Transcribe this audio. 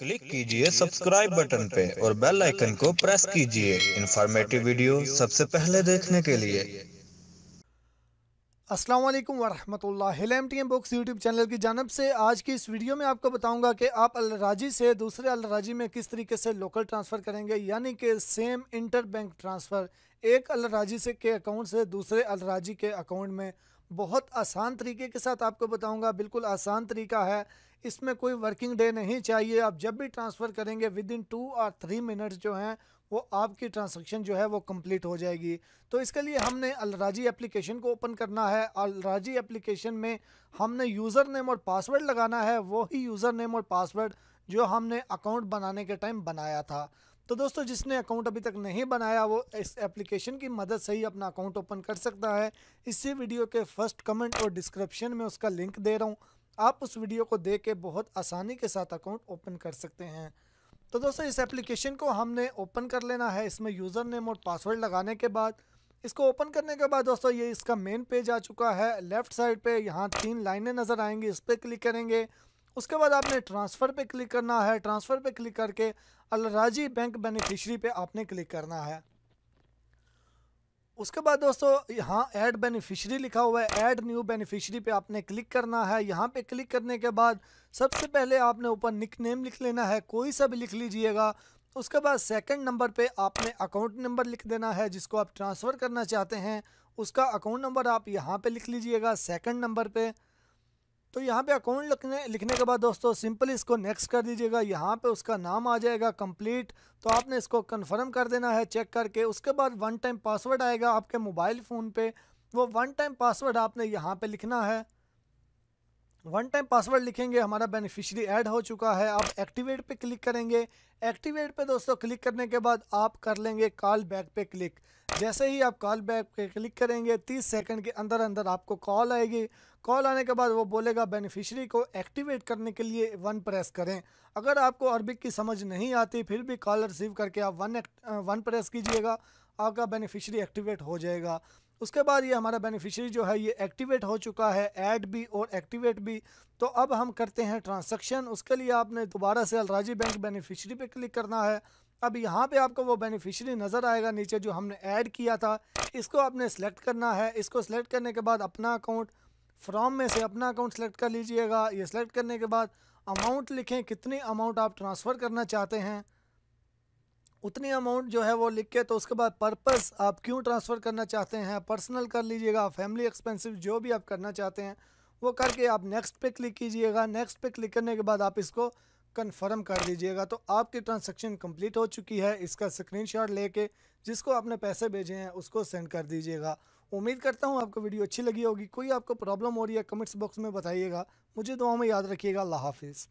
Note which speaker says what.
Speaker 1: click कीजिए subscribe button पे और बेल आइकन को प्रेस कीजिए इंफॉर्मेटिव वीडियो सबसे पहले देखने के लिए अस्सलाम वालेकुम वरहमतुल्लाह एम बुक्स यूट्यूब चैनल की जानब से आज की इस वीडियो में आपको बताऊंगा कि आप अलराजी से दूसरे अलराजी में किस तरीके से लोकल ट्रांसफ़र करेंगे यानी कि सेम इंटर बैंक ट्रांसफ़र एक अलराजी से के अकाउंट से दूसरे अलराजी के अकाउंट में बहुत आसान तरीके के साथ आपको बताऊंगा बिल्कुल आसान तरीका है इसमें कोई वर्किंग डे नहीं चाहिए आप जब भी ट्रांसफ़र करेंगे विद इन टू और थ्री मिनट्स जो हैं वो आपकी ट्रांसक्शन जो है वो कंप्लीट हो जाएगी तो इसके लिए हमने अलराजी एप्लीकेशन को ओपन करना है अलराजी एप्लीकेशन में हमने यूज़र नेम और पासवर्ड लगाना है वही यूज़र नेम और पासवर्ड जो हमने अकाउंट बनाने के टाइम बनाया था तो दोस्तों जिसने अकाउंट अभी तक नहीं बनाया वो इस एप्लीकेशन की मदद से ही अपना अकाउंट ओपन कर सकता है इसी वीडियो के फर्स्ट कमेंट और डिस्क्रिप्शन में उसका लिंक दे रहा हूँ आप उस वीडियो को देख के बहुत आसानी के साथ अकाउंट ओपन कर सकते हैं तो दोस्तों इस एप्लीकेशन को हमने ओपन कर लेना है इसमें यूज़र नेम और पासवर्ड लगाने के बाद इसको ओपन करने के बाद दोस्तों ये इसका मेन पेज आ चुका है लेफ़्ट साइड पे यहाँ तीन लाइनें नज़र आएंगी इस पर क्लिक करेंगे उसके बाद आपने ट्रांसफ़र पे क्लिक करना है ट्रांसफ़र पे क्लिक करके अलराजी बैंक बेनिफिशरी पे आपने क्लिक करना है उसके बाद दोस्तों यहाँ ऐड बेनिफिशरी लिखा हुआ है ऐड न्यू बेनिफिशरी पे आपने क्लिक करना है यहाँ पे क्लिक करने के बाद सबसे पहले आपने ऊपर निक नेम लिख लेना है कोई सा भी लिख लीजिएगा उसके बाद सेकेंड नंबर पर आपने अकाउंट नंबर लिख देना है जिसको आप ट्रांसफ़र करना चाहते हैं उसका अकाउंट नंबर आप यहाँ पर लिख लीजिएगा सेकेंड नंबर पर तो यहाँ पे अकाउंट लिखने लिखने के बाद दोस्तों सिंपल इसको नेक्स्ट कर दीजिएगा यहाँ पे उसका नाम आ जाएगा कंप्लीट तो आपने इसको कंफर्म कर देना है चेक करके उसके बाद वन टाइम पासवर्ड आएगा आपके मोबाइल फ़ोन पे वो वन टाइम पासवर्ड आपने यहाँ पे लिखना है वन टाइम पासवर्ड लिखेंगे हमारा बेनिफिशरी ऐड हो चुका है आप एक्टिवेट पर क्लिक करेंगे एक्टिवेट पे दोस्तों क्लिक करने के बाद आप कर लेंगे कॉल बैक पे क्लिक जैसे ही आप कॉल बैक पे क्लिक करेंगे 30 सेकंड के अंदर अंदर आपको कॉल आएगी कॉल आने के बाद वो बोलेगा बेनिफिशियरी को एक्टिवेट करने के लिए वन प्रेस करें अगर आपको अरबिक की समझ नहीं आती फिर भी कॉल रिसीव करके आप वन वन प्रेस कीजिएगा आपका बेनिफिशरी एक्टिवेट हो जाएगा उसके बाद ये हमारा बेनिफिशियरी जो है ये एक्टिवेट हो चुका है ऐड भी और एक्टिवेट भी तो अब हम करते हैं ट्रांसक्शन उसके लिए आपने दोबारा से अलराजी बैंक बेनिफिशियरी पे क्लिक करना है अब यहाँ पे आपको वो बेनिफिशियरी नज़र आएगा नीचे जो हमने ऐड किया था इसको आपने सेलेक्ट करना है इसको सेलेक्ट करने के बाद अपना अकाउंट फ्रॉम में से अपना अकाउंट सेलेक्ट कर लीजिएगा ये सेलेक्ट करने के बाद अमाउंट लिखें कितनी अमाउंट आप ट्रांसफ़र करना चाहते हैं उतनी अमाउंट जो है वो लिख के तो उसके बाद पर्पस आप क्यों ट्रांसफ़र करना चाहते हैं पर्सनल कर लीजिएगा फैमिली एक्सपेंसिव जो भी आप करना चाहते हैं वो करके आप नेक्स्ट पे क्लिक कीजिएगा नेक्स्ट पे क्लिक करने के बाद आप इसको कन्फर्म कर दीजिएगा तो आपकी ट्रांसैक्शन कंप्लीट हो चुकी है इसका स्क्रीनशॉट लेके जिसको आपने पैसे भेजे हैं उसको सेंड कर दीजिएगा उम्मीद करता हूँ आपको वीडियो अच्छी लगी होगी कोई आपको प्रॉब्लम हो रही है कमेंट्स बॉक्स में बताइएगा मुझे दुआ में याद रखिएगा अल्लाह हाफिज़